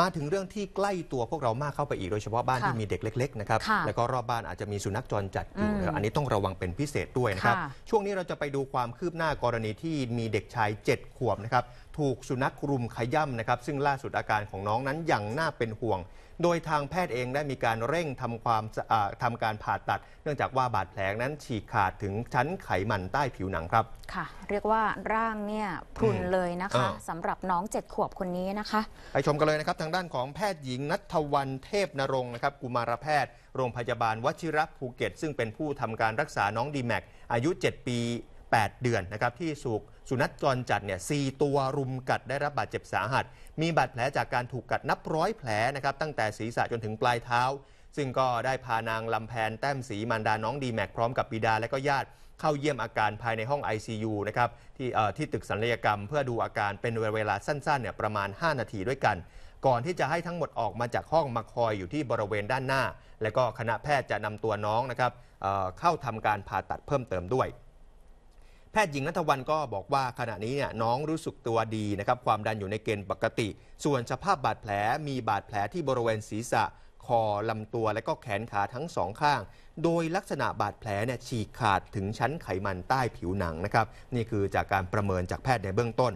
มาถึงเรื่องที่ใกล้ตัวพวกเรามากเข้าไปอีกโดยเฉพาะ บ้านที่มีเด็ก เล็กๆนะครับแล้วก็ รอบบ้านอาจจะมีสุนัข จรจัดอยู่ อันนี้ต้องระวังเป็นพิเศษด้วยนะครับ ช่วงนี้เราจะไปดูความคืบหน้ากรณีที่มีเด็กชาย 7ขวบนะครับ ถูกสุนัขรุมขย่ำนะครับ ซึ่งล่าสุดอาการของน้องนั้นยังน่าเป็นห่วงโดยทางแพทย์เองได้มีการเร่งทำความทำการผ่าตัด เนื่องจากว่าบาดแผลนั้นฉีกขาดถึงชั้นไขมันใต้ผิวหนังครับค่ะ เรียกว่าร่างเนี่ยพรุนเลยนะคะสำหรับน้องเจ็ดขวบคนนี้นะคะไปชมกันเลยนะครับทางด้านของแพทย์หญิงนัทวันเทพนรงค์นะครับ กุมารแพทย์ โรงพยาบาลวชิระภูเก็ต ซึ่งเป็นผู้ทำการรักษาน้องดีแม็กอายุ 7 ปี 8 เดือนนะครับที่สุกสุนัขจรจัดเนี่ยสตัวรุมกัดได้รับบาดเจ็บสาหัส มีบาดแผลจากการถูกกัดนับร้อยแผลนะครับตั้งแต่ศีรษะจนถึงปลายเท้า ซึ่งก็ได้พานางลำแพนแต้มสีมารดาน้องดีแม็ก พร้อมกับบิดาและก็ญาติเข้าเยี่ยมอาการภายในห้อง ICU นะครับที่ที่ตึกศัลยกรรม เพื่อดูอาการเป็นเวลาสั้นๆเนี่ยประมาณ 5 นาทีด้วยกัน ก่อนที่จะให้ทั้งหมดออกมาจากห้องมาคอยอยู่ที่บริเวณด้านหน้า และก็คณะแพทย์จะนำตัวน้องนะครับเข้าทำการผ่าตัดเพิ่มเติมด้วยแพทย์หญิงนัทวันก็บอกว่าขณะนี้เนี่ยน้องรู้สึกตัวดีนะครับความดันอยู่ในเกณฑ์ปกติ ส่วนสภาพบาดแผลมีบาดแผลที่บริเวณศีรษะ คอลำตัวและก็แขนขาทั้งสองข้าง โดยลักษณะบาดแผลเนี่ยฉีกขาดถึงชั้นไขมันใต้ผิวหนังนะครับนี่คือจากการประเมินจากแพทย์ในเบื้องต้น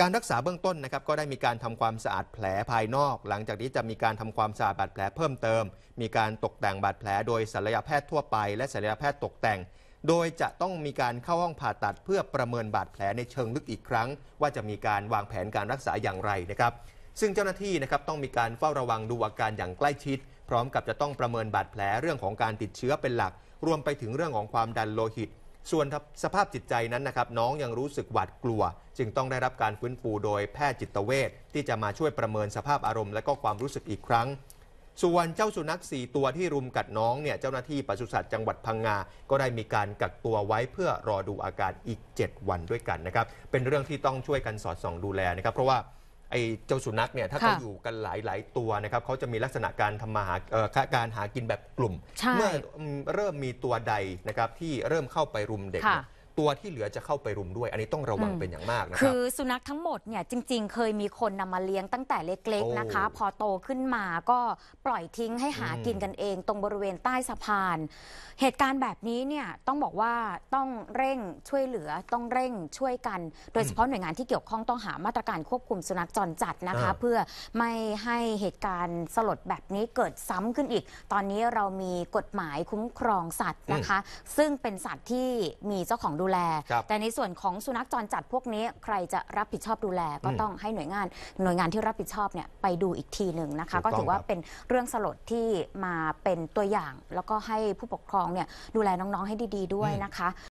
การรักษาเบื้องต้นนะครับก็ได้มีการทำความสะอาดแผลภายนอก หลังจากนี้จะมีการทำความสะอาดบาดแผลเพิ่มเติม มีการตกแต่งบาดแผลโดยศัลยแพทย์ทั่วไปและศัลยแพทย์ตกแต่งโดยจะต้องมีการเข้าห้องผ่าตัดเพื่อประเมินบาดแผลในเชิงลึกอีกครั้ง ว่าจะมีการวางแผนการรักษาอย่างไรนะครับซึ่งเจ้าหน้าที่นะครับต้องมีการเฝ้าระวังดูอาการอย่างใกล้ชิด พร้อมกับจะต้องประเมินบาดแผลเรื่องของการติดเชื้อเป็นหลัก รวมไปถึงเรื่องของความดันโลหิต ส่วนสภาพจิตใจนั้นนะครับน้องยังรู้สึกหวาดกลัวจึงต้องได้รับการฟื้นฟูโดยแพทย์จิตเวชที่จะมาช่วยประเมินสภาพอารมณ์และก็ความรู้สึกอีกครั้งส่วนเจ้าสุนัข4ตัวที่รุมกัดน้องเนี่ยเจ้าหน้าที่ปศุสัตว์จังหวัดพังงา ก็ได้มีการกักตัวไว้เพื่อรอดูอาการอีก 7 วันด้วยกันนะครับเป็นเรื่องที่ต้องช่วยกันสอดส่อง ดูแลนะครับ เพราะว่าไอ้เจ้าสุนัขเนี่ยถ้าเขาอยู่กันหลาย ๆ ตัวนะครับเขาจะมีลักษณะการทำมาหาการหากินแบบกลุ่ม เมื่อเริ่มมีตัวใดนะครับที่เริ่มเข้าไปรุมเด็กตัวที่เหลือจะเข้าไปรุมด้วยอันนี้ต้องระวังเป็นอย่างมากนะครับคือสุนัขทั้งหมดเนี่ยจริง ๆ เคยมีคนนำมาเลี้ยงตั้งแต่เล็ก ๆนะคะ พอโตขึ้นมาก็ปล่อยทิ้งให้หากินกันเอง ตรงบริเวณใต้สะพาน เหตุการณ์แบบนี้เนี่ยต้องบอกว่าต้องเร่งช่วยเหลือต้องเร่งช่วยกัน โดยเฉพาะหน่วยงานที่เกี่ยวข้องต้องหามาตรการควบคุมสุนัขจรจัดนะคะ เพื่อไม่ให้เหตุการณ์สลดแบบนี้เกิดซ้ำขึ้นอีก ตอนนี้เรามีกฎหมายคุ้มครองสัตว์นะคะ ซึ่งเป็นสัตว์ที่มีเจ้าของดูแลแต่ในส่วนของสุนัขจรจัดพวกนี้ใครจะรับผิดชอบดูแลก็ต้องให้หน่วยงานหน่วยงานที่รับผิดชอบเนี่ยไปดูอีกทีหนึ่งนะคะ ก็ถือว่าเป็นเรื่องสลดที่มาเป็นตัวอย่างแล้วก็ให้ผู้ปกครองเนี่ยดูแลน้องๆให้ดีๆด้วยนะคะ